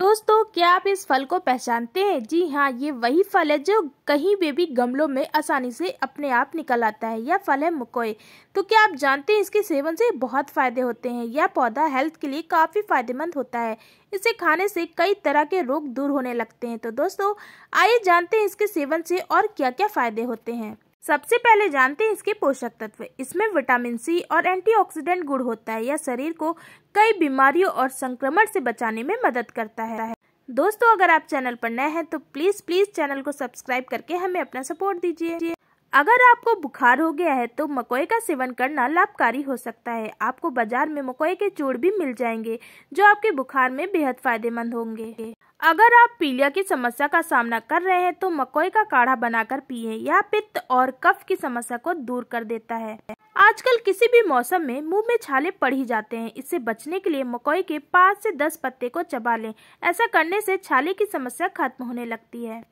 दोस्तों क्या आप इस फल को पहचानते हैं जी हाँ ये वही फल है जो कहीं भी भी गमलों में आसानी से अपने आप निकल आता है यह फल है मकोए तो क्या आप जानते हैं इसके सेवन से बहुत फायदे होते हैं यह पौधा हेल्थ के लिए काफ़ी फायदेमंद होता है इसे खाने से कई तरह के रोग दूर होने लगते हैं तो दोस्तों आइए जानते हैं इसके सेवन से और क्या क्या फ़ायदे होते हैं सबसे पहले जानते हैं इसके पोषक तत्व इसमें विटामिन सी और एंटीऑक्सीडेंट गुण होता है यह शरीर को कई बीमारियों और संक्रमण से बचाने में मदद करता है दोस्तों अगर आप चैनल पर नए हैं तो प्लीज प्लीज चैनल को सब्सक्राइब करके हमें अपना सपोर्ट दीजिए अगर आपको बुखार हो गया है तो मकोए का सेवन करना लाभकारी हो सकता है आपको बाजार में मकोए के चूड़ भी मिल जाएंगे जो आपके बुखार में बेहद फायदेमंद होंगे अगर आप पीलिया की समस्या का सामना कर रहे हैं तो मकोई का काढ़ा बनाकर पिए यह पित्त और कफ की समस्या को दूर कर देता है आजकल किसी भी मौसम में मुंह में छाले पड़ ही जाते हैं इससे बचने के लिए मकोई के पाँच से दस पत्ते को चबा लें ऐसा करने से छाले की समस्या खत्म होने लगती है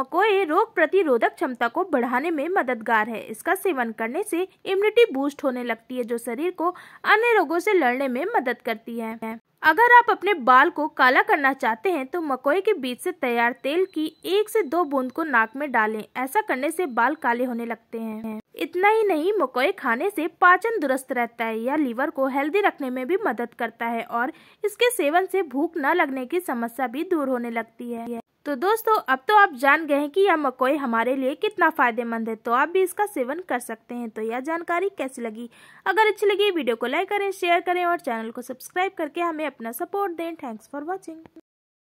मकोई रोग प्रतिरोधक क्षमता को बढ़ाने में मददगार है इसका सेवन करने से इम्यूनिटी बूस्ट होने लगती है जो शरीर को अन्य रोगों से लड़ने में मदद करती है अगर आप अपने बाल को काला करना चाहते हैं तो मकोई के बीज से तैयार तेल की एक से दो बूंद को नाक में डालें ऐसा करने से बाल काले होने लगते हैं इतना ही नहीं मकोई खाने से पाचन दुरुस्त रहता है यह लीवर को हेल्दी रखने में भी मदद करता है और इसके सेवन से भूख न लगने की समस्या भी दूर होने लगती है तो दोस्तों अब तो आप जान गए हैं कि यह मकोई हमारे लिए कितना फ़ायदेमंद है तो आप भी इसका सेवन कर सकते हैं तो यह जानकारी कैसी लगी अगर अच्छी लगी वीडियो को लाइक करें शेयर करें और चैनल को सब्सक्राइब करके हमें अपना सपोर्ट दें थैंक्स फॉर वॉचिंग